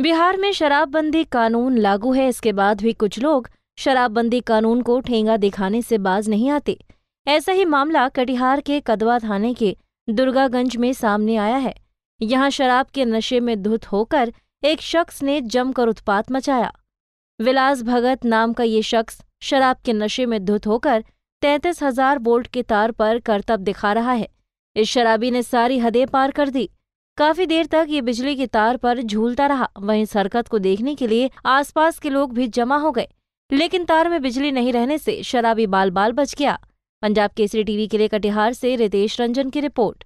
बिहार में शराबबंदी कानून लागू है इसके बाद भी कुछ लोग शराबबंदी कानून को ठेंगा दिखाने से बाज नहीं आते ऐसा ही मामला कटिहार के कदवा थाने के दुर्गागंज में सामने आया है यहाँ शराब के नशे में धुत होकर एक शख्स ने जमकर उत्पात मचाया विलास भगत नाम का ये शख्स शराब के नशे में धुत होकर तैंतीस हजार वोल्ट के तार पर करतब दिखा रहा है इस शराबी ने सारी हदें पार कर दी काफी देर तक ये बिजली के तार पर झूलता रहा वहीं सरकत को देखने के लिए आसपास के लोग भी जमा हो गए लेकिन तार में बिजली नहीं रहने से शराबी बाल बाल बच गया पंजाब केसरी टीवी के लिए कटिहार से रितेश रंजन की रिपोर्ट